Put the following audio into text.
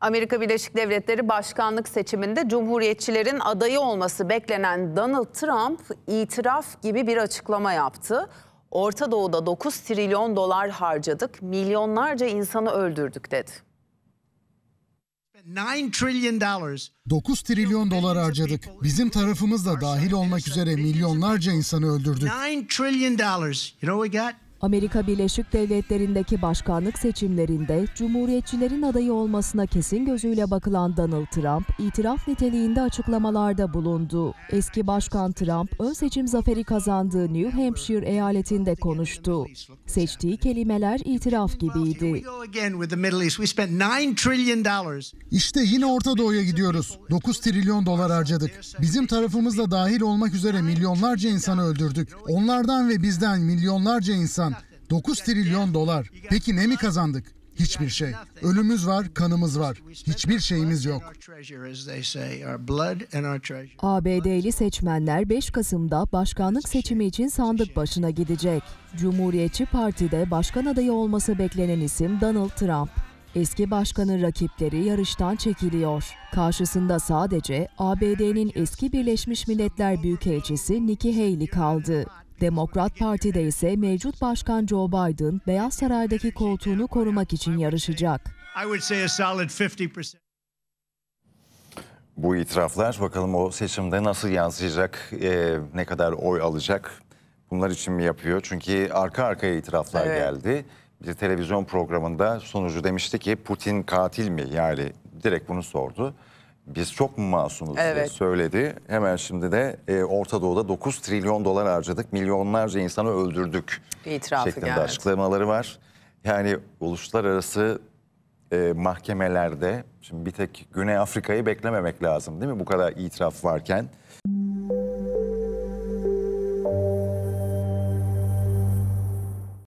Amerika Birleşik Devletleri başkanlık seçiminde cumhuriyetçilerin adayı olması beklenen Donald Trump itiraf gibi bir açıklama yaptı. Orta Doğu'da 9 trilyon dolar harcadık, milyonlarca insanı öldürdük dedi. 9 trilyon dolar harcadık. Bizim tarafımız da dahil olmak üzere milyonlarca insanı öldürdük. Amerika Birleşik Devletleri'ndeki başkanlık seçimlerinde Cumhuriyetçilerin adayı olmasına kesin gözüyle bakılan Donald Trump, itiraf niteliğinde açıklamalarda bulundu. Eski başkan Trump, ön seçim zaferi kazandığı New Hampshire eyaletinde konuştu. Seçtiği kelimeler itiraf gibiydi. İşte yine Orta Doğu'ya gidiyoruz. 9 trilyon dolar harcadık. Bizim tarafımızda dahil olmak üzere milyonlarca insanı öldürdük. Onlardan ve bizden milyonlarca insan 9 trilyon dolar. Peki ne mi kazandık? Hiçbir şey. Ölümüz var, kanımız var. Hiçbir şeyimiz yok. ABD'li seçmenler 5 Kasım'da başkanlık seçimi için sandık başına gidecek. Cumhuriyetçi Parti'de başkan adayı olması beklenen isim Donald Trump. Eski başkanın rakipleri yarıştan çekiliyor. Karşısında sadece ABD'nin eski Birleşmiş Milletler Büyükelçisi Nikki Haley kaldı. Demokrat Parti'de ise mevcut başkan Joe Biden Beyaz Saray'daki koltuğunu korumak için yarışacak. Bu itiraflar bakalım o seçimde nasıl yansıyacak, e, ne kadar oy alacak bunlar için mi yapıyor? Çünkü arka arkaya itiraflar evet. geldi. Bir televizyon programında sonucu demişti ki Putin katil mi? Yani direkt bunu sordu biz çok mu masumuz evet. diye söyledi. Hemen şimdi de e, Orta Doğu'da 9 trilyon dolar harcadık. Milyonlarca insanı öldürdük. İtirafı şeklinde geldi. açıklamaları var. Yani uluslararası e, mahkemelerde şimdi bir tek Güney Afrika'yı beklememek lazım değil mi bu kadar itiraf varken?